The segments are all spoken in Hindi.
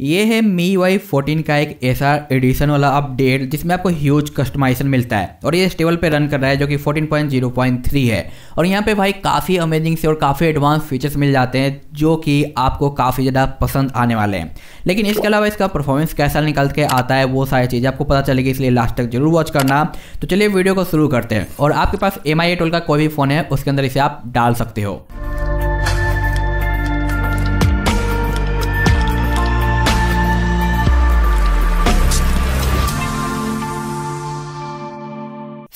ये है मी वाई फोर्टीन का एक ऐसा एडिशन वाला अपडेट जिसमें आपको ह्यूज कस्टमाइजेशन मिलता है और ये स्टेबल पे रन कर रहा है जो कि 14.0.3 है और यहाँ पे भाई काफ़ी अमेजिंग से और काफ़ी एडवांस फीचर्स मिल जाते हैं जो कि आपको काफ़ी ज़्यादा पसंद आने वाले हैं लेकिन इसके अलावा इसका परफॉर्मेंस कैसा निकल के आता है वो सारी चीज़ें आपको पता चलेगी इसलिए लास्ट तक जरूर वॉच करना तो चलिए वीडियो को शुरू करते हैं और आपके पास एम आई का कोई भी फ़ोन है उसके अंदर इसे आप डाल सकते हो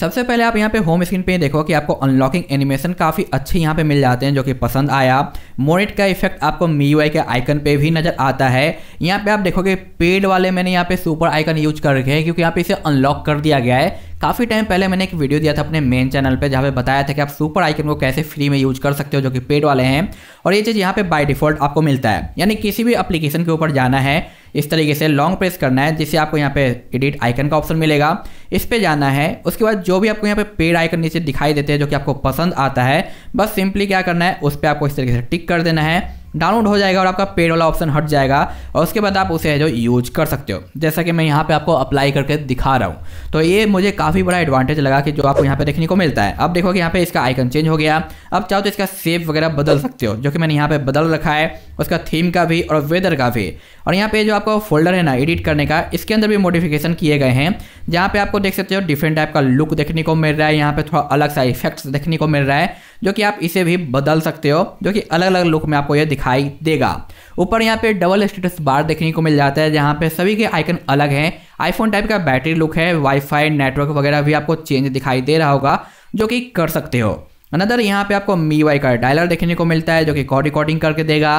सबसे पहले आप यहाँ पे होम स्क्रीन पे देखो कि आपको अनलॉकिंग एनिमेशन काफ़ी अच्छे यहाँ पे मिल जाते हैं जो कि पसंद आया मोनेट का इफेक्ट आपको मी के आइकन पे भी नज़र आता है यहाँ पे आप देखोगे पेड वाले मैंने यहाँ पे सुपर आइकन यूज कर रखे हैं क्योंकि यहाँ पे इसे अनलॉक कर दिया गया है काफ़ी टाइम पहले मैंने एक वीडियो दिया था अपने मेन चैनल पर जहाँ पे बताया था कि आप सुपर आइकन को कैसे फ्री में यूज कर सकते हो जो कि पेड वाले हैं और ये चीज़ यहाँ पे बाई डिफॉल्ट आपको मिलता है यानी किसी भी अप्लीकेशन के ऊपर जाना है इस तरीके से लॉन्ग प्रेस करना है जिससे आपको यहाँ पे एडिट आइकन का ऑप्शन मिलेगा इस पर जाना है उसके बाद जो भी आपको यहाँ पे पेड़ आइकन नीचे दिखाई देते हैं जो कि आपको पसंद आता है बस सिंपली क्या करना है उस पर आपको इस तरीके से टिक कर देना है डाउनलोड हो जाएगा और आपका पेड वाला ऑप्शन हट जाएगा और उसके बाद आप उसे जो यूज कर सकते हो जैसा कि मैं यहाँ पे आपको अप्लाई करके दिखा रहा हूँ तो ये मुझे काफ़ी बड़ा एडवांटेज लगा कि जो आपको यहाँ पे देखने को मिलता है अब देखो कि यहाँ पे इसका आइकन चेंज हो गया अब चाहो तो इसका सेप वगैरह बदल सकते हो जो कि मैंने यहाँ पर बदल रखा है उसका थीम का भी और वेदर का भी और यहाँ पे जो आपका फोल्डर है ना एडिट करने का इसके अंदर भी मॉडिफिकेशन किए गए हैं जहाँ पे आपको देख सकते हो डिफरेंट टाइप का लुक देखने को मिल रहा है यहाँ पर थोड़ा अलग सा इफेक्ट्स देखने को मिल रहा है जो कि आप इसे भी बदल सकते हो जो कि अलग अलग लुक में आपको यह दिखाई देगा ऊपर यहाँ पे डबल स्टेटस बार देखने को मिल जाता है जहाँ पे सभी के आइकन अलग हैं आईफोन टाइप का बैटरी लुक है वाईफाई नेटवर्क वगैरह भी आपको चेंज दिखाई दे रहा होगा जो कि कर सकते हो अनदर यहाँ पे आपको मी वाई का डायलर देखने को मिलता है जो कि कॉल रिकॉर्डिंग करके देगा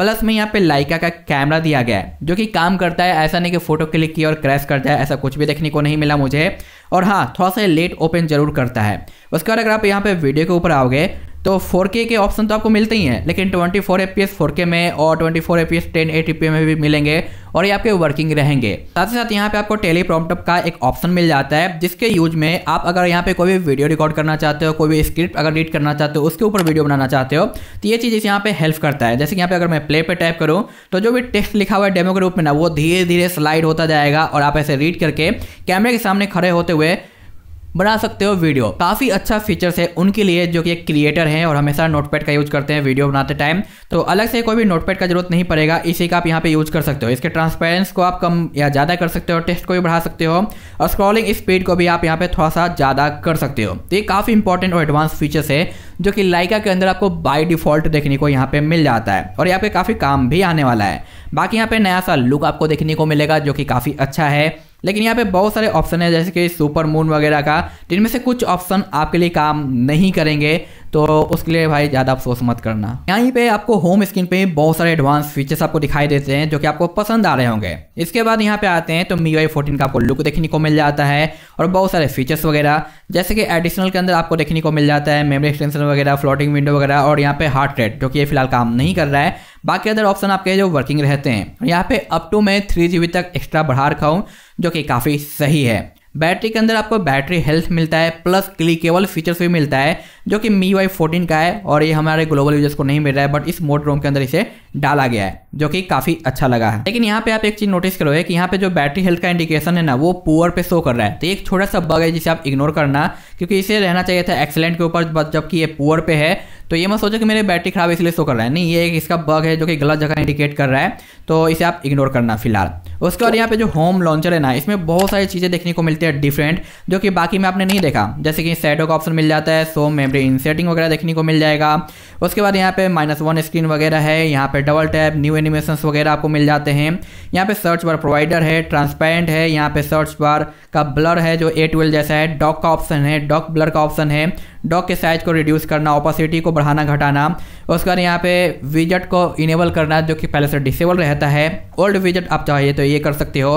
प्लस में यहाँ पे लाइका का कैमरा दिया गया है जो कि काम करता है ऐसा नहीं कि फोटो क्लिक किया और क्रैश कर जाए ऐसा कुछ भी देखने को नहीं मिला मुझे और हाँ थोड़ा सा लेट ओपन जरूर करता है उसके बाद अगर आप यहाँ पे वीडियो के ऊपर आओगे तो 4K के ऑप्शन तो आपको मिलते ही हैं लेकिन 24 फोर एफ के में और 24 फोर एफ पी में भी मिलेंगे और ये आपके वर्किंग रहेंगे साथ ही साथ यहाँ पे आपको टेली प्रॉम्प्टअप का एक ऑप्शन मिल जाता है जिसके यूज में आप अगर यहाँ पे कोई भी वीडियो रिकॉर्ड करना चाहते हो कोई भी स्क्रिप्ट अगर रीड करना चाहते हो उसके ऊपर वीडियो बनाना चाहते हो तो ये चीज़ इस यहाँ पे हेल्प करता है जैसे कि यहाँ पे अगर मैं प्ले पे टाइप करूँ तो जो भी टेक्स्ट लिखा हुआ है डेमो के रूप में ना वो धीरे धीरे स्लाइड होता जाएगा और आप ऐसे रीड करके कैमरे के सामने खड़े होते हुए बना सकते हो वीडियो काफी अच्छा फीचर्स है उनके लिए जो कि एक क्रिएटर हैं और हमेशा नोटपैड का यूज करते हैं वीडियो बनाते टाइम तो अलग से कोई भी नोटपैड का जरूरत नहीं पड़ेगा इसी का आप यहाँ पे यूज कर सकते हो इसके ट्रांसपेरेंस को आप कम या ज़्यादा कर सकते हो टेस्ट को भी बढ़ा सकते हो और स्क्रॉलिंग स्पीड को भी आप यहाँ पे थोड़ा सा ज़्यादा कर सकते हो तो ये काफ़ी इंपॉर्टेंट और एडवांस फीचर्स है जो कि लाइका के अंदर आपको बाई डिफॉल्ट देखने को यहाँ पे मिल जाता है और यहाँ पे काफ़ी काम भी आने वाला है बाकी यहाँ पे नया सा लुक आपको देखने को मिलेगा जो कि काफ़ी अच्छा है लेकिन यहाँ पे बहुत सारे ऑप्शन है जैसे कि सुपर मून वगैरह का जिनमें से कुछ ऑप्शन आपके लिए काम नहीं करेंगे तो उसके लिए भाई ज़्यादा अफसोस मत करना यहीं पे आपको होम स्क्रीन पे बहुत सारे एडवांस फीचर्स आपको दिखाई देते हैं जो कि आपको पसंद आ रहे होंगे इसके बाद यहाँ पे आते हैं तो मी वाई फोर्टीन का आपको लुक देखने को मिल जाता है और बहुत सारे फीचर्स वगैरह जैसे कि एडिशनल के अंदर आपको देखने को मिल जाता है मेमोरी एक्सटेंशन वगैरह फ्लोटिंग विंडो वगैरह और यहाँ पे हार्ट रेट जो कि ये फिलहाल काम नहीं कर रहा है बाकी अदर ऑप्शन आपके जो वर्किंग रहते हैं यहाँ पे अप टू मैं थ्री जी तक एक्स्ट्रा बढ़ा रखा हूँ जो कि काफ़ी सही है बैटरी के अंदर आपको बैटरी हेल्थ मिलता है प्लस क्लिकेबल फीचर्स भी मिलता है जो कि मी वाई फोर्टीन का है और ये हमारे ग्लोबल यूजर्स को नहीं मिल रहा है बट इस मोड रोम के अंदर इसे डाला गया है जो कि काफ़ी अच्छा लगा है लेकिन यहाँ पे आप एक चीज़ नोटिस करोगे कि यहाँ पे जो बैटरी हेल्थ का इंडिकेशन है ना वो पुअर पे शो कर रहा है तो एक छोटा सा बग है जिसे आप इग्नोर करना क्योंकि इसे रहना चाहिए था एक्सेलेंट के ऊपर जबकि ये पुअर पे है तो ये मत सोचो कि मेरी बैटरी खराब इसलिए शो कर रहा है नहीं ये एक इसका बग है जो कि गलत जगह इंडिकेट कर रहा है तो इसे आप इग्नोर करना फिलहाल उसके बाद यहाँ पे जो होम लॉन्चर है ना इसमें बहुत सारी चीज़ें देखने को मिलती है डिफरेंट जो कि बाकी में आपने नहीं देखा जैसे कि सैडो का ऑप्शन मिल जाता है सो मेमरी इंसेटिंग वगैरह देखने को मिल जाएगा उसके बाद यहाँ पे माइनस वन स्क्रीन वगैरह है यहाँ पे डबल टैप न्यू एनिमेशन वगैरह आपको मिल जाते हैं यहाँ पे सर्च बार प्रोवाइडर है ट्रांसपेरेंट है यहाँ पे सर्च बार का ब्लर है जो ए जैसा है डॉक का ऑप्शन है डॉक ब्लर का ऑप्शन है डॉक के साइज को रिड्यूस करना ऑपोसिटी को बढ़ाना घटाना उसके बाद यहाँ पे विजट को इनेबल करना जो कि पहले से डिसेबल रहता है ओल्ड विजट आप चाहिए तो ये कर सकते हो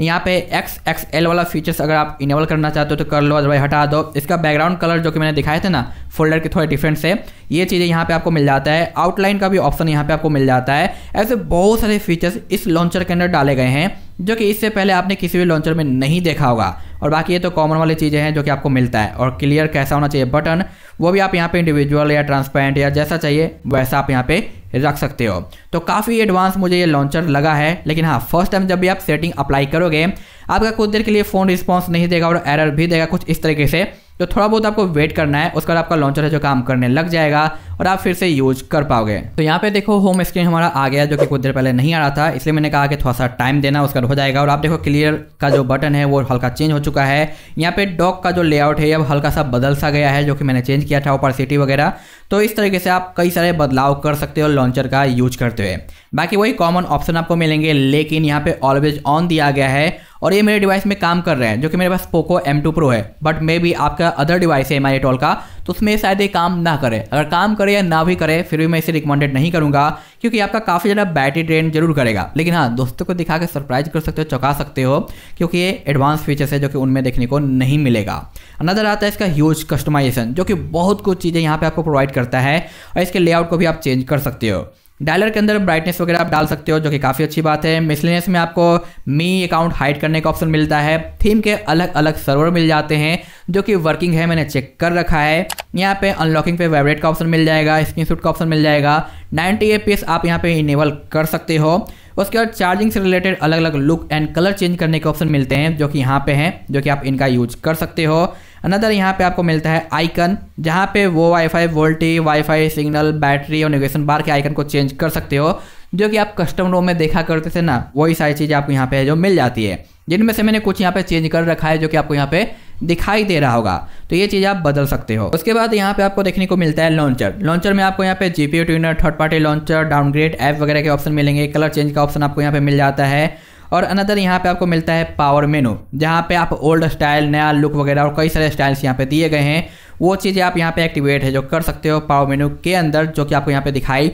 यहाँ पे एक्स एक्स एल वाला फीचर्स अगर आप इनेबल करना चाहते हो तो कर लो अदरवाई हटा दो इसका बैकग्राउंड कलर जो कि मैंने दिखाए थे ना फोल्डर के थोड़े डिफरेंट से ये चीज़ें यहाँ पे आपको मिल जाता है आउटलाइन का भी ऑप्शन यहाँ पे आपको मिल जाता है ऐसे बहुत सारे फीचर्स इस लॉन्चर के अंदर डाले गए हैं जो कि इससे पहले आपने किसी भी लॉन्चर में नहीं देखा होगा और बाकी ये तो कॉमन वाली चीज़ें हैं जो कि आपको मिलता है और क्लियर कैसा होना चाहिए बटन वो भी आप यहाँ पे इंडिविजुअल या ट्रांसपेरेंट या जैसा चाहिए वैसा आप यहाँ पे रख सकते हो तो काफ़ी एडवांस मुझे ये लॉन्चर लगा है लेकिन हाँ फर्स्ट टाइम जब भी आप सेटिंग अप्लाई करोगे आपका कुछ देर के लिए फ़ोन रिस्पॉन्स नहीं देगा और एरर भी देगा कुछ इस तरीके से तो थोड़ा बहुत आपको वेट करना है उसके बाद आपका लॉन्चर है जो काम करने लग जाएगा और आप फिर से यूज कर पाओगे तो यहाँ पे देखो होम स्क्रीन हमारा आ गया जो कि कुछ देर पहले नहीं आ रहा था इसलिए मैंने कहा कि थोड़ा सा टाइम देना उसका हो जाएगा और आप देखो क्लियर का जो बटन है वो हल्का चेंज हो चुका है यहाँ पे डॉक का जो लेआउट है अब हल्का सा बदल सा गया है जो कि मैंने चेंज किया था सिटी वगैरह तो इस तरीके से आप कई सारे बदलाव कर सकते हो लॉन्चर का यूज करते हुए बाकी वही कॉमन ऑप्शन आपको मिलेंगे लेकिन यहाँ पे ऑलवेज ऑन दिया गया है और ये मेरे डिवाइस में काम कर रहे हैं जो कि मेरे पास पोको M2 Pro है बट मे बी आपका अदर डिवाइस है एम का तो उसमें शायद ये काम ना करे अगर काम करे करे या ना भी करे फिर भी मैं इसे रिकमेंडेड नहीं करूंगा क्योंकि आपका काफ़ी ज़्यादा बैटरी ड्रेन जरूर करेगा लेकिन हाँ दोस्तों को दिखा के सरप्राइज कर सकते हो चौका सकते हो क्योंकि ये एडवांस फीचर्स है जो कि उनमें देखने को नहीं मिलेगा अनदर आता है इसका ह्यूज कस्टमाइजेशन जो कि बहुत कुछ चीज़ें यहाँ पे आपको प्रोवाइड करता है और इसके लेआउट को भी आप चेंज कर सकते हो डायलर के अंदर ब्राइटनेस वगैरह आप डाल सकते हो जो कि काफ़ी अच्छी बात है मिसलिनस में आपको मी अकाउंट हाइड करने का ऑप्शन मिलता है थीम के अलग अलग सर्वर मिल जाते हैं जो कि वर्किंग है मैंने चेक कर रखा है यहाँ पे अनलॉकिंग पे वाइब्रेट का ऑप्शन मिल जाएगा शूट का ऑप्शन मिल जाएगा नाइनटी एपीएस आप यहाँ पे इनेबल कर सकते हो उसके बाद चार्जिंग से रिलेटेड अलग अलग लुक एंड कलर चेंज करने के ऑप्शन मिलते हैं जो कि यहाँ पे हैं जो कि आप इनका यूज कर सकते हो अनदर यहाँ पे आपको मिलता है आइकन जहाँ पे वो WiFi VoLTE WiFi signal battery और नेविगेशन बार के आइकन को चेंज कर सकते हो जो कि आप कस्टम रोम में देखा करते थे ना वही सारी चीज़ आपको यहाँ पे जो मिल जाती है जिनमें से मैंने कुछ यहाँ पे चेंज कर रखा है जो कि आपको यहाँ पे दिखाई दे रहा होगा तो ये चीज़ आप बदल सकते हो उसके बाद यहाँ पे आपको देखने को मिलता है लॉन्चर लॉन्चर में आपको यहाँ पे GPU tuner third party launcher downgrade app वगैरह के ऑप्शन मिलेंगे कलर चेंज का ऑप्शन आपको यहाँ पे मिल जाता है और अनदर यहाँ पे आपको मिलता है पावर मेनू जहाँ पे आप ओल्ड स्टाइल नया लुक वगैरह और कई सारे स्टाइल्स यहाँ पे दिए गए हैं वो चीज़ें आप यहाँ पे एक्टिवेट है जो कर सकते हो पावर मेनू के अंदर जो कि आपको यहाँ पे दिखाई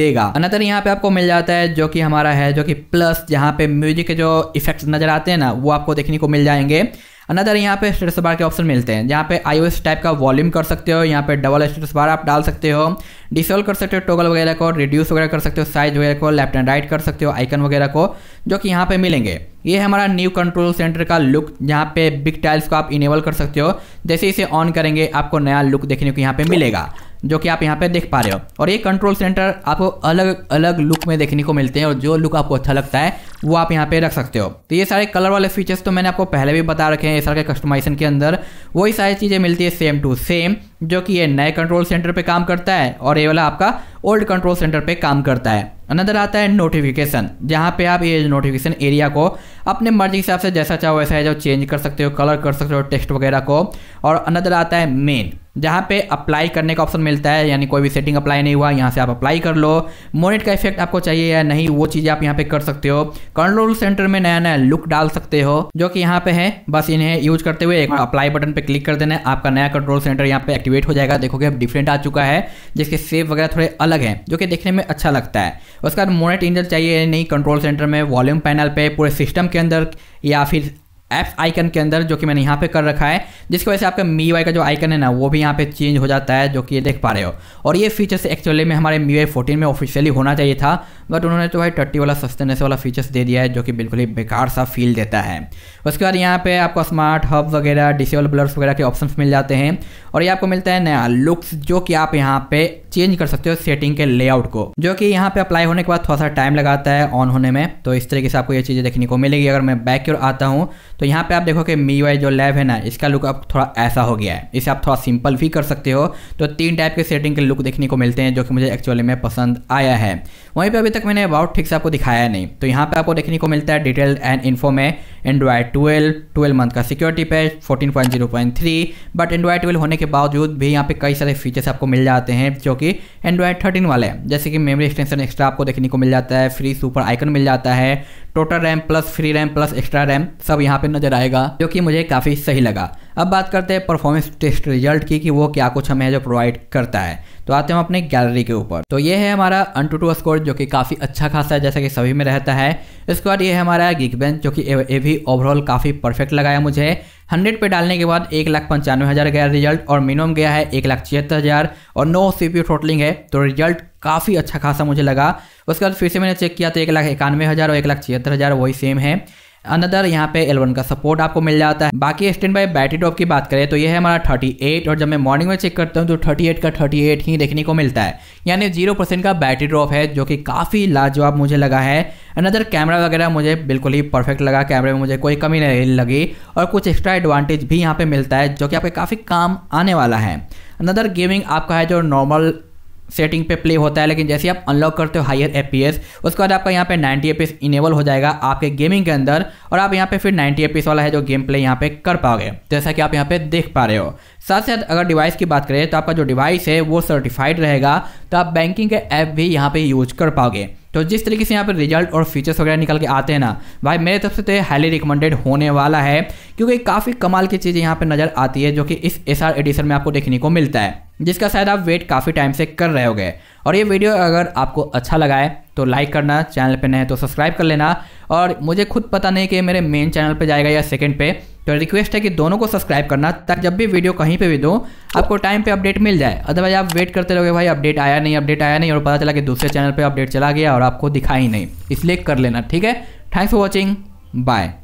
देगा अनदर यहाँ पे आपको मिल जाता है जो कि हमारा है जो कि प्लस जहाँ पे म्यूजिक के जो इफेक्ट्स नज़र आते हैं ना वो आपको देखने को मिल जाएंगे अनदर यहाँ पे स्टेटस बार के ऑप्शन मिलते हैं जहाँ पे आई टाइप का वॉल्यूम कर सकते हो यहाँ पे डबल स्टेटस बार आप डाल सकते हो डिसोल्व कर सकते हो टोगल वगैरह को रिड्यूस वगैरह कर सकते हो साइज वगैरह को लेफ्ट एंड राइट कर सकते हो आइकन वगैरह को जो कि यहाँ पे मिलेंगे ये है हमारा न्यू कंट्रोल सेंटर का लुक जहाँ पे बिग टाइल्स को आप इनेबल कर सकते हो जैसे इसे ऑन करेंगे आपको नया लुक देखने को यहाँ पे मिलेगा जो कि आप यहाँ पे देख पा रहे हो और ये कंट्रोल सेंटर आपको अलग अलग लुक में देखने को मिलते हैं और जो लुक आपको अच्छा लगता है वो आप यहाँ पे रख सकते हो तो ये सारे कलर वाले फीचर्स तो मैंने आपको पहले भी बता रखे हैं एसआर के कस्टमाइजेशन के अंदर वही सारी चीज़ें मिलती है सेम टू सेम जो कि ये नए कंट्रोल सेंटर पे काम करता है और ये वाला आपका ओल्ड कंट्रोल सेंटर पे काम करता है अनदर आता है नोटिफिकेशन जहाँ पे आप ये नोटिफिकेशन एरिया को अपने मर्जी के हिसाब से जैसा चाहो वैसा है जो चेंज कर सकते हो कलर कर सकते हो टेक्स्ट वगैरह को और अनदर आता है मेन जहाँ पे अप्लाई करने का ऑप्शन मिलता है यानी कोई भी सेटिंग अप्लाई नहीं हुआ यहाँ से आप अप्लाई कर लो मोनेट का इफेक्ट आपको चाहिए या नहीं वो चीज़ें आप यहाँ पे कर सकते हो कंट्रोल सेंटर में नया नया लुक डाल सकते हो जो कि यहाँ पे है बस इन्हें यूज करते हुए एक बार अप्लाई बटन पे क्लिक कर देना आपका नया कंट्रोल सेंटर यहाँ पे एक्टिवेट हो जाएगा देखोगे अब डिफरेंट आ चुका है जिसके सेव वगैरह थोड़े अलग हैं जो कि देखने में अच्छा लगता है उसके बाद मोनेट इंजन चाहिए नहीं कंट्रोल सेंटर में वॉल्यूम पैनल पर पूरे सिस्टम के अंदर या फिर ऐप्स आइकन के अंदर जो कि मैंने यहाँ पे कर रखा है जिसकी वजह से आपका मी वाई का जो आइकन है ना वो भी यहाँ पे चेंज हो जाता है जो कि ये देख पा रहे हो और ये फीचर्स एक्चुअली में हमारे मी वाई फोर्टीन में ऑफिशियली होना चाहिए था बट उन्होंने तो भाई टट्टी वाला सस्तेनेस वाला फीचर्स दे दिया है जो कि बिल्कुल ही बेकार सा फील देता है उसके बाद यहाँ पे आपको स्मार्ट हब वगैरह डिसेबल ब्लर्स वगैरह के ऑप्शन मिल जाते हैं और ये आपको मिलता है नया लुक्स जो कि आप यहाँ पे चेंज कर सकते हो सेटिंग के लेआउट को जो कि यहाँ पे अप्लाई होने के बाद थोड़ा सा टाइम लगाता है ऑन होने में तो इस तरीके से आपको ये चीज़ें देखने को मिलेगी अगर मैं बैक की ओर आता हूँ तो यहाँ पे आप देखो कि मी वाई जो लैब है ना इसका लुक अब थोड़ा ऐसा हो गया है इसे आप थोड़ा सिंपल भी कर सकते हो तो तीन टाइप के सेटिंग के लुक देखने को मिलते हैं जो कि मुझे एक्चुअली में पसंद आया है वहीं पर अभी तक मैंने अबाउट ठीक से आपको दिखाया नहीं तो यहाँ पर आपको देखने को मिलता है डिटेल्ड एंड इन्फो में एंड्रॉयड ट्वेल्व ट्वेल्व मंथ का security patch fourteen point zero point three but Android twelve होने के बावजूद भी यहाँ पे कई सारे फीचर्स आपको मिल जाते हैं जो कि एंड्रॉयड थर्टीन वाले हैं जैसे कि मेमोरी एक्सटेंशन एक्स्ट्रा आपको देखने को मिल जाता है फ्री सुपर आइकन मिल जाता है total RAM plus free RAM plus extra RAM सब यहाँ पे नजर आएगा जो कि मुझे काफ़ी सही लगा अब बात करते हैं परफॉर्मेंस टेस्ट रिजल्ट की कि वो क्या कुछ हमें जो प्रोवाइड करता है तो आते हैं हम अपने गैलरी के ऊपर तो ये है हमारा अन टू टू स्कोर जो कि काफ़ी अच्छा खासा है जैसा कि सभी में रहता है इसके बाद ये है हमारा गिग बेंच जो कि ये भी ओवरऑल काफ़ी परफेक्ट लगाया मुझे हंड्रेड पे डालने के बाद एक लाख पंचानवे हज़ार गया रिजल्ट और मिनिमम गया है एक लाख छिहत्तर हज़ार और नो सी पी टोटलिंग है तो रिजल्ट काफ़ी अच्छा खासा मुझे लगा उसके बाद फिर से मैंने चेक किया तो एक लाख इक्यानवे हज़ार और एक लाख छिहत्तर हज़ार वही सेम है अनदर यहाँ पे L1 का सपोर्ट आपको मिल जाता है बाकी स्टैंड बाई बैटरी टॉप की बात करें तो ये है हमारा 38 और जब मैं मॉर्निंग में चेक करता हूँ तो 38 का 38 ही देखने को मिलता है यानी जीरो परसेंट का बैटरी ड्रॉप है जो कि काफ़ी लाजवाब मुझे लगा है अनदर कैमरा वगैरह मुझे बिल्कुल ही परफेक्ट लगा कैमरे में मुझे कोई कमी नहीं लगी और कुछ एक्स्ट्रा एडवांटेज भी यहाँ पर मिलता है जो कि आपके काफ़ी काम आने वाला है अनदर गेमिंग आपका है जो नॉर्मल सेटिंग पे प्ले होता है लेकिन जैसे आप अनलॉक करते हो हायर एपीएस उसके बाद आपका यहाँ पे 90 एपीएस इनेबल हो जाएगा आपके गेमिंग के अंदर और आप यहाँ पे फिर 90 एपीएस वाला है जो गेम प्ले यहाँ पे कर पाओगे जैसा कि आप यहाँ पे देख पा रहे हो साथ साथ अगर डिवाइस की बात करें तो आपका जो डिवाइस है वो सर्टिफाइड रहेगा तो आप बैंकिंग के ऐप भी यहाँ पर यूज कर पाओगे तो जिस तरीके से यहाँ पर रिजल्ट और फीचर्स वगैरह निकल के आते हैं ना भाई मेरे तरफ से तो हाईली रिकमेंडेड होने वाला है क्योंकि काफ़ी कमाल की चीज़ें यहाँ पर नज़र आती है जो कि इस एस एडिशन में आपको देखने को मिलता है जिसका शायद आप वेट काफ़ी टाइम से कर रहे हो गए और ये वीडियो अगर आपको अच्छा लगा है तो लाइक करना चैनल पर नए तो सब्सक्राइब कर लेना और मुझे खुद पता नहीं कि मेरे मेन चैनल पर जाएगा या सेकेंड पर तो रिक्वेस्ट है कि दोनों को सब्सक्राइब करना ताकि जब भी वीडियो कहीं पे भी दो आपको टाइम पे अपडेट मिल जाए अदरवाइज आप वेट करते रहोगे भाई अपडेट आया नहीं अपडेट आया नहीं और पता चला कि दूसरे चैनल पे अपडेट चला गया और आपको दिखाई नहीं इसलिए कर लेना ठीक है थैंक्स फॉर वॉचिंग बाय